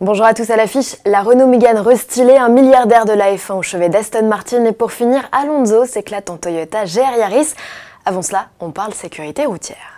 Bonjour à tous à l'affiche, la Renault Mégane restylée, un milliardaire de la F1 au chevet d'Aston Martin et pour finir, Alonso s'éclate en Toyota GR Yaris. Avant cela, on parle sécurité routière.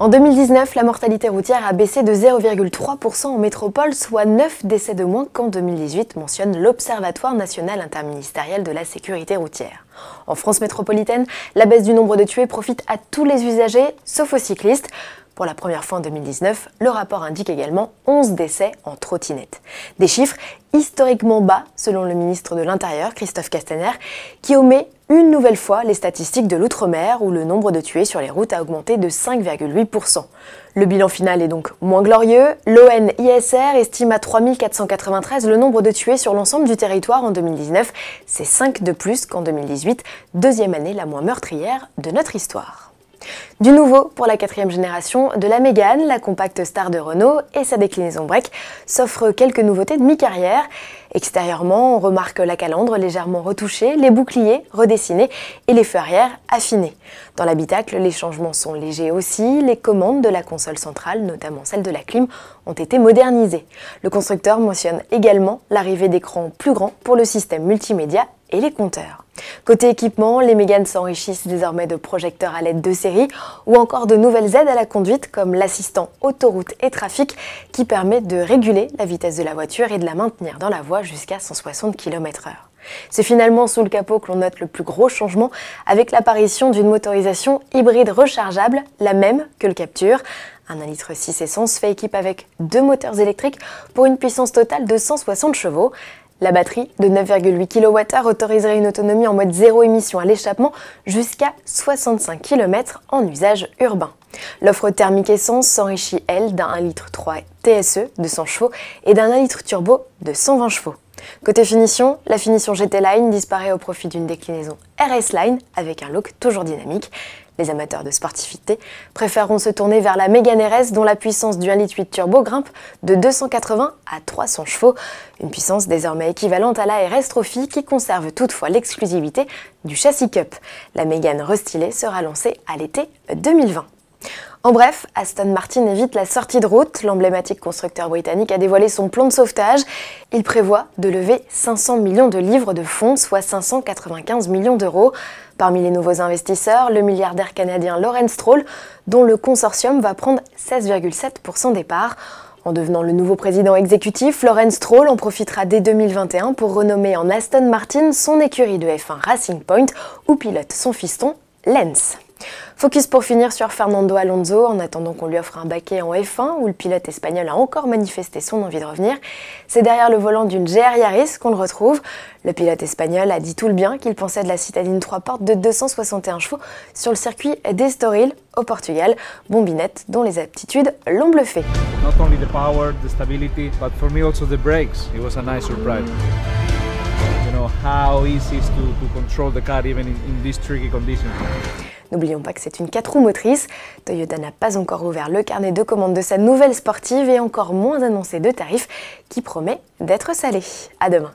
En 2019, la mortalité routière a baissé de 0,3% en métropole, soit 9 décès de moins qu'en 2018, mentionne l'Observatoire national interministériel de la sécurité routière. En France métropolitaine, la baisse du nombre de tués profite à tous les usagers, sauf aux cyclistes. Pour la première fois en 2019, le rapport indique également 11 décès en trottinette. Des chiffres historiquement bas, selon le ministre de l'Intérieur, Christophe Castaner, qui omet une nouvelle fois, les statistiques de l'outre-mer où le nombre de tués sur les routes a augmenté de 5,8%. Le bilan final est donc moins glorieux. L'ONISR estime à 3493 le nombre de tués sur l'ensemble du territoire en 2019. C'est 5 de plus qu'en 2018, deuxième année la moins meurtrière de notre histoire. Du nouveau pour la quatrième génération de la Mégane, la compacte star de Renault et sa déclinaison break s'offrent quelques nouveautés de mi-carrière. Extérieurement, on remarque la calandre légèrement retouchée, les boucliers redessinés et les feux arrière affinés. Dans l'habitacle, les changements sont légers aussi, les commandes de la console centrale, notamment celle de la clim, ont été modernisées. Le constructeur mentionne également l'arrivée d'écrans plus grands pour le système multimédia et les compteurs. Côté équipement, les Méganes s'enrichissent désormais de projecteurs à l'aide de série ou encore de nouvelles aides à la conduite comme l'assistant autoroute et trafic qui permet de réguler la vitesse de la voiture et de la maintenir dans la voie jusqu'à 160 km/h. C'est finalement sous le capot que l'on note le plus gros changement avec l'apparition d'une motorisation hybride rechargeable, la même que le Capture. Un 1,6 litre 6 essence fait équipe avec deux moteurs électriques pour une puissance totale de 160 chevaux. La batterie de 9,8 kWh autoriserait une autonomie en mode zéro émission à l'échappement jusqu'à 65 km en usage urbain. L'offre thermique essence s'enrichit, elle, d'un 1,3 litre TSE de 100 chevaux et d'un 1 litre turbo de 120 chevaux. Côté finition, la finition GT Line disparaît au profit d'une déclinaison RS Line avec un look toujours dynamique. Les amateurs de sportivité préféreront se tourner vers la Mégane RS dont la puissance du 1.8 turbo grimpe de 280 à 300 chevaux, une puissance désormais équivalente à la RS Trophy qui conserve toutefois l'exclusivité du châssis Cup. La Mégane restylée sera lancée à l'été 2020. En bref, Aston Martin évite la sortie de route. L'emblématique constructeur britannique a dévoilé son plan de sauvetage. Il prévoit de lever 500 millions de livres de fonds, soit 595 millions d'euros. Parmi les nouveaux investisseurs, le milliardaire canadien Lawrence Stroll, dont le consortium va prendre 16,7% des parts. En devenant le nouveau président exécutif, Lawrence Stroll en profitera dès 2021 pour renommer en Aston Martin son écurie de F1 Racing Point, où pilote son fiston Lens. Focus pour finir sur Fernando Alonso, en attendant qu'on lui offre un baquet en F1, où le pilote espagnol a encore manifesté son envie de revenir. C'est derrière le volant d'une GR Yaris qu'on le retrouve. Le pilote espagnol a dit tout le bien qu'il pensait de la citadine 3 portes de 261 chevaux sur le circuit d'Estoril, au Portugal, bombinette dont les aptitudes l'ont bluffé. Not only the power, the stability, but for me also the brakes. It was a nice surprise how easy is to, control the car even in, these tricky conditions. N'oublions pas que c'est une 4 roues motrices. Toyota n'a pas encore ouvert le carnet de commandes de sa nouvelle sportive et encore moins annoncé de tarifs qui promet d'être salé. À demain.